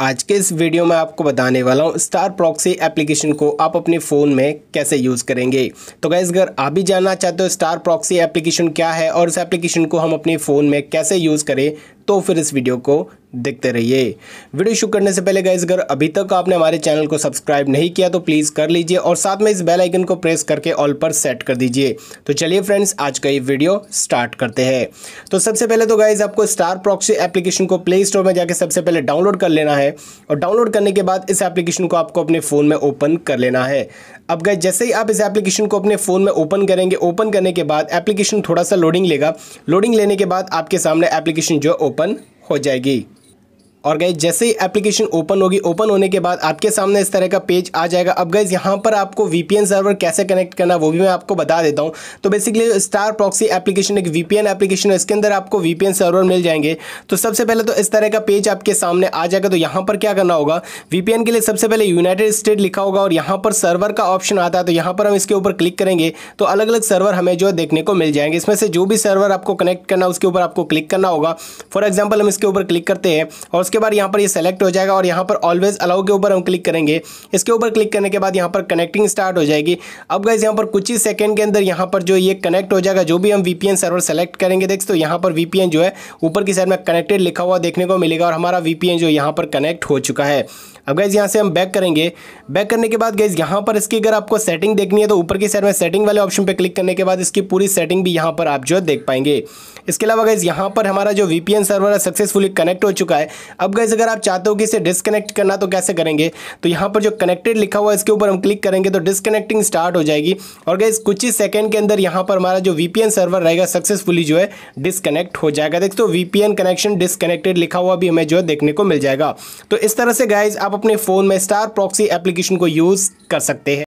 आज के इस वीडियो में आपको बताने वाला हूँ स्टार प्रॉक्सी एप्लीकेशन को आप अपने फ़ोन में कैसे यूज़ करेंगे तो गैस अगर आप भी जानना चाहते हो स्टार प्रॉक्सी एप्लीकेशन क्या है और इस एप्लीकेशन को हम अपने फ़ोन में कैसे यूज़ करें तो फिर इस वीडियो को देखते रहिए वीडियो शुरू करने से पहले गाइज अगर अभी तक आपने हमारे चैनल को सब्सक्राइब नहीं किया तो प्लीज़ कर लीजिए और साथ में इस बेल आइकन को प्रेस करके ऑल पर सेट कर दीजिए तो चलिए फ्रेंड्स आज का ये वीडियो स्टार्ट करते हैं तो सबसे पहले तो गाइज आपको स्टार प्रॉक्सी एप्लीकेशन को प्ले स्टोर में जाकर सबसे पहले डाउनलोड कर लेना है और डाउनलोड करने के बाद इस एप्लीकेशन को आपको अपने फ़ोन में ओपन कर लेना है अब गए जैसे ही आप इस एप्लीकेशन को अपने फ़ोन में ओपन करेंगे ओपन करने के बाद एप्लीकेशन थोड़ा सा लोडिंग लेगा लोडिंग लेने के बाद आपके सामने एप्लीकेशन जो ओपन हो जाएगी और गाइज जैसे ही एप्लीकेशन ओपन होगी ओपन होने के बाद आपके सामने इस तरह का पेज आ जाएगा अब गाइज यहाँ पर आपको वीपीएन सर्वर कैसे कनेक्ट करना वो भी मैं आपको बता देता हूँ तो बेसिकली स्टार प्रॉक्सी एप्लीकेशन एक वीपीएन एप्लीकेशन है इसके अंदर आपको वीपीएन सर्वर मिल जाएंगे तो सबसे पहले तो इस तरह का पेज आपके सामने आ जाएगा तो यहाँ पर क्या करना होगा वीपीएन के लिए सबसे पहले यूनाइटेड स्टेट लिखा होगा और यहाँ पर सर्वर का ऑप्शन आता है तो यहाँ पर हम इसके ऊपर क्लिक करेंगे तो अलग अलग सर्वर हमें जो देखने को मिल जाएंगे इसमें से जो भी सर्वर आपको कनेक्ट करना उसके ऊपर आपको क्लिक करना होगा फॉर एग्जाम्पल हम इसके ऊपर क्लिक करते हैं और उसके उसके बाद यहाँ पर ये यह सेलेक्ट हो जाएगा और यहाँ पर ऑलवेज अलाउ के ऊपर हम क्लिक करेंगे इसके ऊपर क्लिक करने के बाद यहाँ पर कनेक्टिंग स्टार्ट हो जाएगी अब गाइज यहाँ पर कुछ ही सेकंड के अंदर यहाँ पर जो ये कनेक्ट हो जाएगा जो भी हम वी सर्वर सेलेक्ट करेंगे देख तो यहाँ पर वी जो है ऊपर की साइड में कनेक्टेड लिखा हुआ देखने को मिलेगा और हमारा वी जो यहाँ पर कनेक्ट हो चुका है अब गाइज़ यहाँ से हम बैक करेंगे बैक करने के बाद गाइज़ यहाँ पर इसकी अगर आपको सेटिंग देखनी है तो ऊपर की साइड में सेटिंग वाले ऑप्शन पर क्लिक करने के बाद इसकी पूरी सेटिंग भी यहाँ पर आप जो देख पाएंगे इसके अलावा गाइज़ यहाँ पर हमारा जो वी सर्वर है सक्सेसफुली कनेक्ट हो चुका है अब गाइज़ अगर आप चाहते हो कि इसे डिसकनेक्ट करना तो कैसे करेंगे तो यहाँ पर जो कनेक्टेड लिखा हुआ है इसके ऊपर हम क्लिक करेंगे तो डिसकनेक्टिंग स्टार्ट हो जाएगी और गाइज़ कुछ ही सेकेंड के अंदर यहाँ पर हमारा जो वी सर्वर रहेगा सक्सेसफुली जो है डिसकनेक्ट हो जाएगा हो वी कनेक्शन डिसकनेक्टेड लिखा हुआ भी हमें जो है देखने को मिल जाएगा तो इस तरह से गाइज आप अपने फ़ोन में स्टार प्रॉक्सी एप्लीकेशन को यूज़ कर सकते हैं